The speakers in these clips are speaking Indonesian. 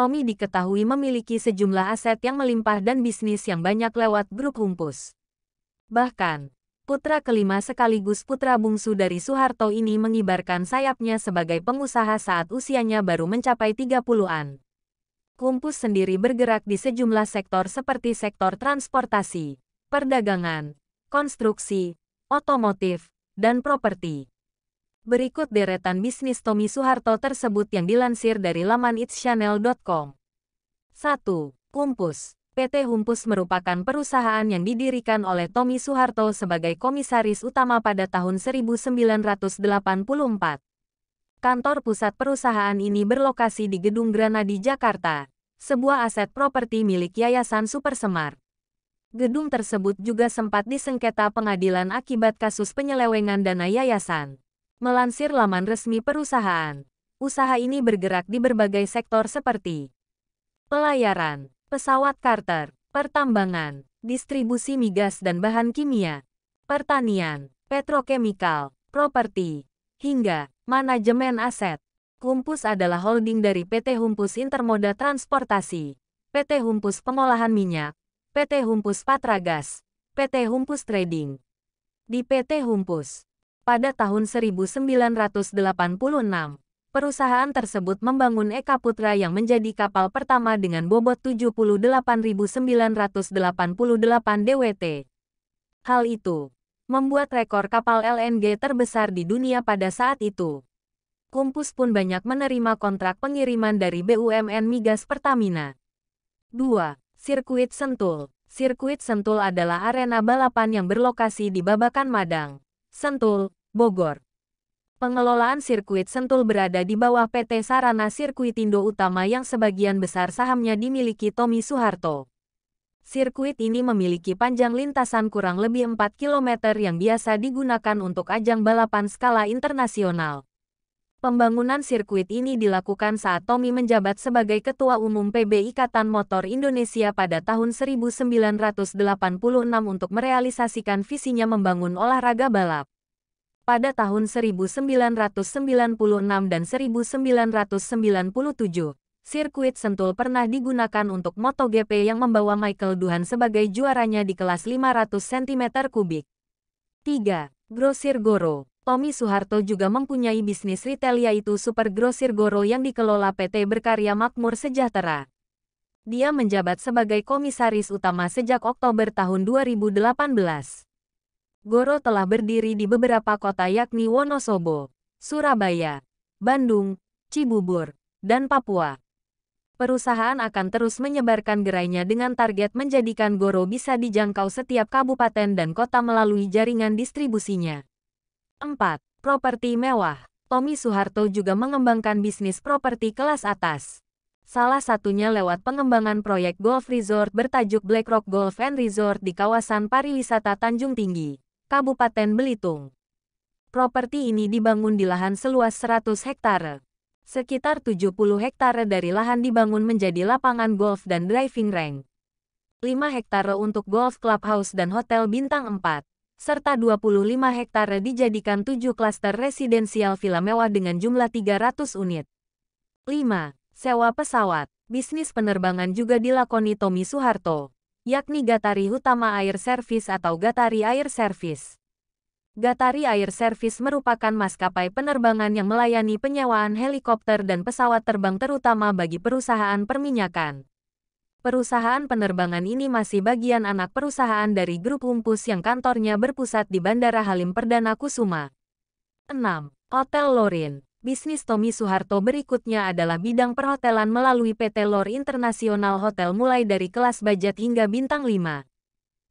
Tommy diketahui memiliki sejumlah aset yang melimpah dan bisnis yang banyak lewat grup Humpus. Bahkan, putra kelima sekaligus putra bungsu dari Soeharto ini mengibarkan sayapnya sebagai pengusaha saat usianya baru mencapai 30-an. Kumpus sendiri bergerak di sejumlah sektor seperti sektor transportasi, perdagangan, konstruksi, otomotif, dan properti. Berikut deretan bisnis Tommy Soeharto tersebut yang dilansir dari laman itschannel.com. 1. Humpus. PT Humpus merupakan perusahaan yang didirikan oleh Tommy Soeharto sebagai komisaris utama pada tahun 1984. Kantor pusat perusahaan ini berlokasi di Gedung Granadi, Jakarta, sebuah aset properti milik Yayasan Supersemar. Gedung tersebut juga sempat disengketa pengadilan akibat kasus penyelewengan dana yayasan. Melansir laman resmi perusahaan, usaha ini bergerak di berbagai sektor seperti pelayaran, pesawat karter, pertambangan, distribusi migas dan bahan kimia, pertanian, petrokemikal, properti, hingga manajemen aset. Humpus adalah holding dari PT Humpus Intermoda Transportasi, PT Humpus Pengolahan Minyak, PT Humpus Patragas, PT Humpus Trading. Di PT Humpus, pada tahun 1986, perusahaan tersebut membangun Eka Putra yang menjadi kapal pertama dengan bobot 78.988 DWT. Hal itu membuat rekor kapal LNG terbesar di dunia pada saat itu. Kumpus pun banyak menerima kontrak pengiriman dari BUMN Migas Pertamina. 2. Sirkuit Sentul Sirkuit Sentul adalah arena balapan yang berlokasi di Babakan Madang. Sentul, Bogor. Pengelolaan sirkuit Sentul berada di bawah PT Sarana Sirkuit Indo Utama yang sebagian besar sahamnya dimiliki Tommy Soeharto. Sirkuit ini memiliki panjang lintasan kurang lebih 4 km yang biasa digunakan untuk ajang balapan skala internasional. Pembangunan sirkuit ini dilakukan saat Tommy menjabat sebagai Ketua Umum PB Ikatan Motor Indonesia pada tahun 1986 untuk merealisasikan visinya membangun olahraga balap pada tahun 1996 dan 1997. Sirkuit Sentul pernah digunakan untuk MotoGP yang membawa Michael Duhan sebagai juaranya di kelas 500 cm kubik. 3. Grosir Goro Tommy Soeharto juga mempunyai bisnis retail yaitu Super Grosir Goro yang dikelola PT Berkarya Makmur Sejahtera. Dia menjabat sebagai komisaris utama sejak Oktober tahun 2018. Goro telah berdiri di beberapa kota yakni Wonosobo, Surabaya, Bandung, Cibubur, dan Papua. Perusahaan akan terus menyebarkan gerainya dengan target menjadikan Goro bisa dijangkau setiap kabupaten dan kota melalui jaringan distribusinya. 4. Properti mewah. Tommy Soeharto juga mengembangkan bisnis properti kelas atas. Salah satunya lewat pengembangan proyek golf resort bertajuk Blackrock Golf and Resort di kawasan pariwisata Tanjung Tinggi. Kabupaten Belitung. Properti ini dibangun di lahan seluas 100 hektare. Sekitar 70 hektare dari lahan dibangun menjadi lapangan golf dan driving range. 5 hektare untuk golf clubhouse dan hotel bintang 4 serta 25 hektare dijadikan 7 klaster residensial villa mewah dengan jumlah 300 unit. 5. Sewa pesawat. Bisnis penerbangan juga dilakoni Tommy Soeharto yakni Gatari Utama Air Service atau Gatari Air Service. Gatari Air Service merupakan maskapai penerbangan yang melayani penyewaan helikopter dan pesawat terbang terutama bagi perusahaan perminyakan. Perusahaan penerbangan ini masih bagian anak perusahaan dari grup Humpus yang kantornya berpusat di Bandara Halim Perdana Kusuma. 6. Hotel Lorin Bisnis Tommy Soeharto berikutnya adalah bidang perhotelan melalui PT Lor International Hotel mulai dari kelas budget hingga bintang 5.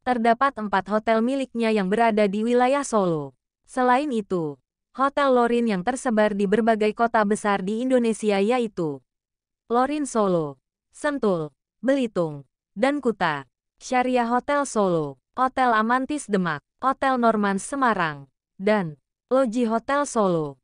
Terdapat empat hotel miliknya yang berada di wilayah Solo. Selain itu, Hotel Lorin yang tersebar di berbagai kota besar di Indonesia yaitu Lorin Solo, Sentul, Belitung, dan Kuta. Syariah Hotel Solo, Hotel Amantis Demak, Hotel Norman Semarang, dan Loji Hotel Solo.